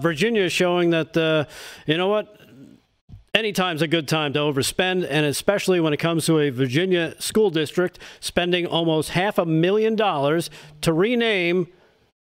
Virginia is showing that, uh, you know what, Anytime's a good time to overspend, and especially when it comes to a Virginia school district spending almost half a million dollars to rename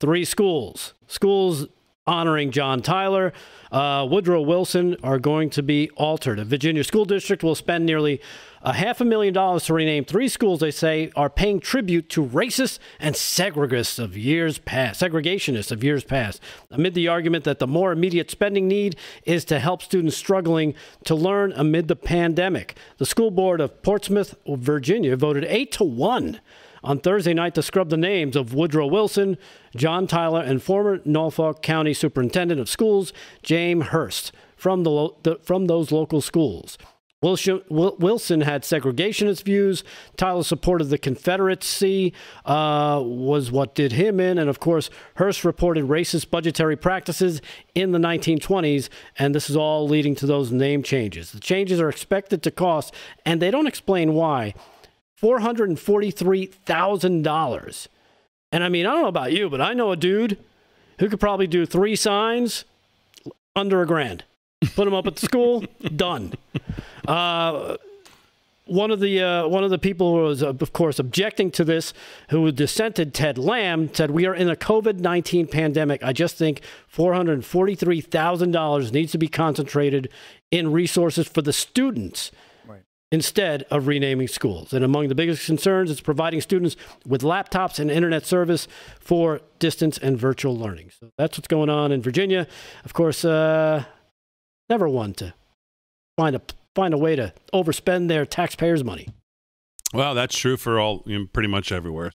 three schools. Schools honoring John Tyler, uh, Woodrow Wilson are going to be altered. A Virginia school district will spend nearly a half a million dollars to rename three schools they say are paying tribute to racists and segregists of years past, segregationists of years past, amid the argument that the more immediate spending need is to help students struggling to learn amid the pandemic. The school board of Portsmouth, Virginia voted 8 to 1 on Thursday night to scrub the names of Woodrow Wilson, John Tyler, and former Norfolk County Superintendent of Schools, James Hurst, from, the, the from those local schools. Wilson had segregationist views. Tyler supported the Confederacy, uh, was what did him in. And of course, Hearst reported racist budgetary practices in the 1920s. And this is all leading to those name changes. The changes are expected to cost, and they don't explain why. $443,000. And I mean, I don't know about you, but I know a dude who could probably do three signs under a grand. Put them up at the school, done. Uh, one of the uh, one of the people who was, uh, of course, objecting to this, who dissented, Ted Lamb said, "We are in a COVID nineteen pandemic. I just think four hundred forty three thousand dollars needs to be concentrated in resources for the students." instead of renaming schools. And among the biggest concerns is providing students with laptops and internet service for distance and virtual learning. So that's what's going on in Virginia. Of course, uh, never one to find a find a way to overspend their taxpayers' money. Well, that's true for all you know, pretty much everywhere.